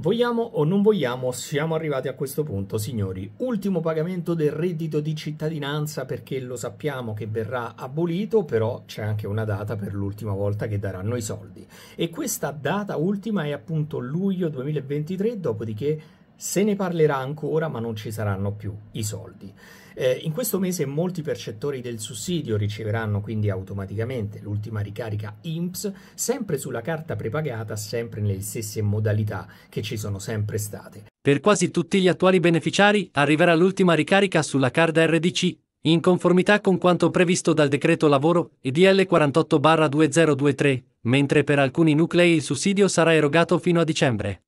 Vogliamo o non vogliamo, siamo arrivati a questo punto, signori. Ultimo pagamento del reddito di cittadinanza perché lo sappiamo che verrà abolito, però c'è anche una data per l'ultima volta che daranno i soldi. E questa data ultima è appunto luglio 2023, dopodiché se ne parlerà ancora, ma non ci saranno più i soldi. Eh, in questo mese molti percettori del sussidio riceveranno quindi automaticamente l'ultima ricarica IMPS, sempre sulla carta prepagata, sempre nelle stesse modalità che ci sono sempre state. Per quasi tutti gli attuali beneficiari arriverà l'ultima ricarica sulla carta RDC, in conformità con quanto previsto dal decreto lavoro IDL 48-2023, mentre per alcuni nuclei il sussidio sarà erogato fino a dicembre.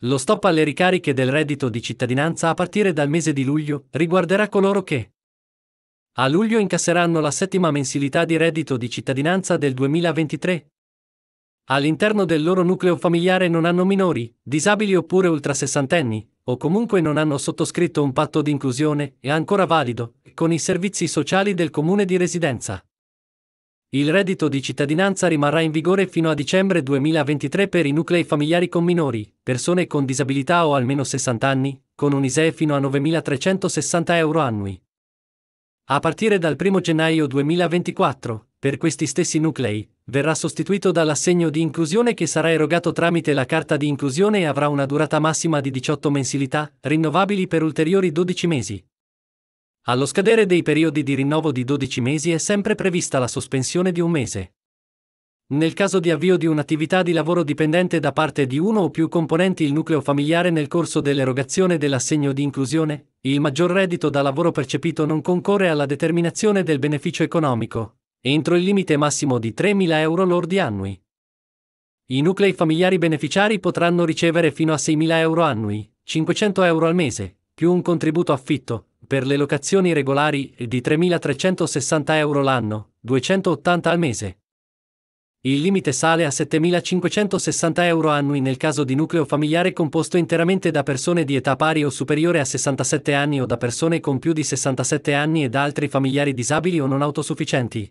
Lo stop alle ricariche del reddito di cittadinanza a partire dal mese di luglio riguarderà coloro che a luglio incasseranno la settima mensilità di reddito di cittadinanza del 2023. All'interno del loro nucleo familiare non hanno minori, disabili oppure ultrasessantenni, o comunque non hanno sottoscritto un patto di inclusione, e ancora valido, con i servizi sociali del comune di residenza. Il reddito di cittadinanza rimarrà in vigore fino a dicembre 2023 per i nuclei familiari con minori, persone con disabilità o almeno 60 anni, con un ISEE fino a 9.360 euro annui. A partire dal 1 gennaio 2024, per questi stessi nuclei, verrà sostituito dall'assegno di inclusione che sarà erogato tramite la carta di inclusione e avrà una durata massima di 18 mensilità, rinnovabili per ulteriori 12 mesi. Allo scadere dei periodi di rinnovo di 12 mesi è sempre prevista la sospensione di un mese. Nel caso di avvio di un'attività di lavoro dipendente da parte di uno o più componenti il nucleo familiare nel corso dell'erogazione dell'assegno di inclusione, il maggior reddito da lavoro percepito non concorre alla determinazione del beneficio economico, entro il limite massimo di 3.000 euro lordi annui. I nuclei familiari beneficiari potranno ricevere fino a 6.000 euro annui, 500 euro al mese, più un contributo affitto, per le locazioni regolari di 3.360 euro l'anno, 280 al mese. Il limite sale a 7.560 euro annui nel caso di nucleo familiare composto interamente da persone di età pari o superiore a 67 anni o da persone con più di 67 anni e da altri familiari disabili o non autosufficienti.